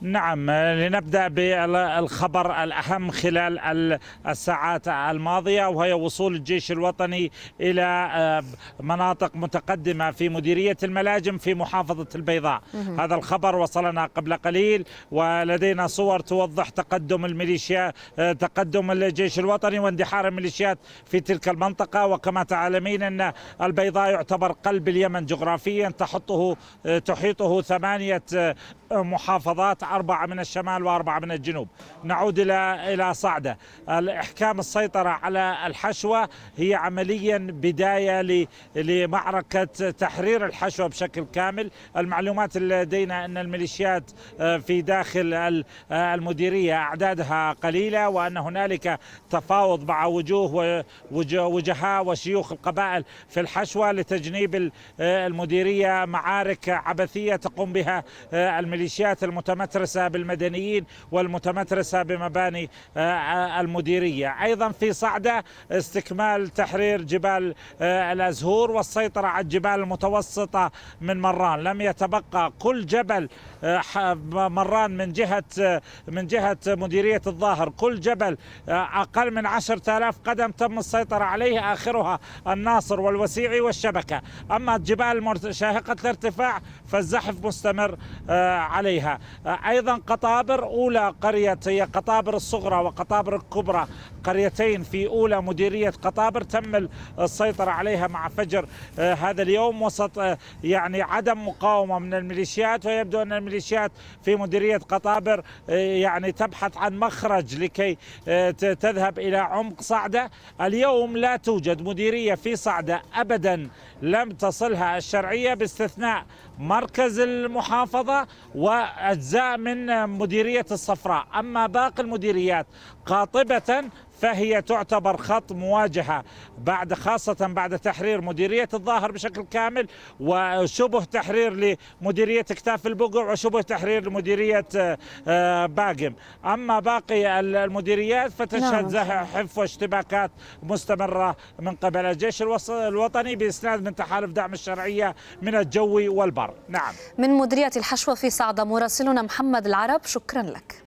نعم لنبدا بالخبر الاهم خلال الساعات الماضيه وهي وصول الجيش الوطني الى آه، مناطق متقدمه في مديريه الملاجم في محافظه البيضاء، هذا الخبر وصلنا قبل قليل ولدينا صور توضح تقدم الميليشيا آه، تقدم الجيش الوطني واندحار الميليشيات في تلك المنطقه وكما تعلمين ان البيضاء يعتبر قلب اليمن جغرافيا تحطه آه، تحيطه ثمانيه محافظات أربعة من الشمال وأربعة من الجنوب نعود إلى إلى صعدة إحكام السيطرة على الحشوة هي عمليا بداية لمعركة تحرير الحشوة بشكل كامل المعلومات اللي لدينا أن الميليشيات آه، في داخل آه، المديرية أعدادها قليلة وأن هنالك تفاوض مع وجوه وجهاء وشيوخ القبائل في الحشوة لتجنيب آه، المديرية معارك عبثية تقوم بها الميليشيات المتمثلة المتمترسة بالمدنيين والمتمترسة بمباني آه، آه، المديرية أيضا في صعدة استكمال تحرير جبال آه، الأزهور والسيطرة على الجبال المتوسطة من مران لم يتبقى كل جبل مران من جهة من جهة مديرية الظاهر كل جبل أقل من 10000 قدم تم السيطرة عليه آخرها الناصر والوسيعي والشبكة أما الجبال شاهقة الارتفاع فالزحف مستمر عليها أيضا قطابر أولى قرية هي قطابر الصغرى وقطابر الكبرى قريتين في أولى مديرية قطابر تم السيطرة عليها مع فجر آه، هذا اليوم وسط آه، يعني عدم مقاومة من الميليشيات ويبدو أن الميليشيات في مديرية قطابر آه، يعني تبحث عن مخرج لكي تذهب إلى عمق صعدة اليوم لا توجد مديرية في صعدة أبدا لم تصلها الشرعية باستثناء مركز المحافظة وأجزاء من مديرية الصفراء أما باقي المديريات قاطبة فهي تعتبر خط مواجهة بعد خاصة بعد تحرير مديرية الظاهر بشكل كامل وشبه تحرير لمديرية كتاف البقع وشبه تحرير لمديرية آه، آه، باقم أما باقي المديريات فتشهد نعم. زحف واشتباكات مستمرة من قبل الجيش الوطني بإسناد من تحالف دعم الشرعية من الجوي والبر نعم من مديرية الحشوة في صعدة مراسلنا محمد العرب شكرا لك